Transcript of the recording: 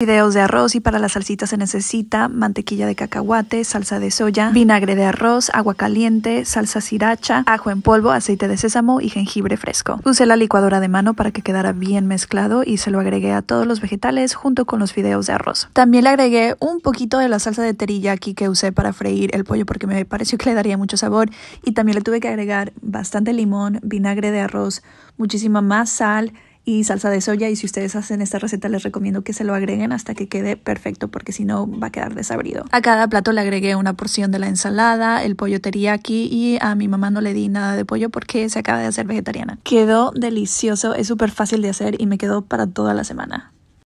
Fideos de arroz y para la salsita se necesita mantequilla de cacahuate, salsa de soya, vinagre de arroz, agua caliente, salsa sriracha, ajo en polvo, aceite de sésamo y jengibre fresco. Usé la licuadora de mano para que quedara bien mezclado y se lo agregué a todos los vegetales junto con los fideos de arroz. También le agregué un poquito de la salsa de teriyaki que usé para freír el pollo porque me pareció que le daría mucho sabor y también le tuve que agregar bastante limón, vinagre de arroz, muchísima más sal, y salsa de soya. Y si ustedes hacen esta receta, les recomiendo que se lo agreguen hasta que quede perfecto, porque si no va a quedar desabrido. A cada plato le agregué una porción de la ensalada, el pollo teriyaki y a mi mamá no le di nada de pollo porque se acaba de hacer vegetariana. Quedó delicioso, es súper fácil de hacer y me quedó para toda la semana.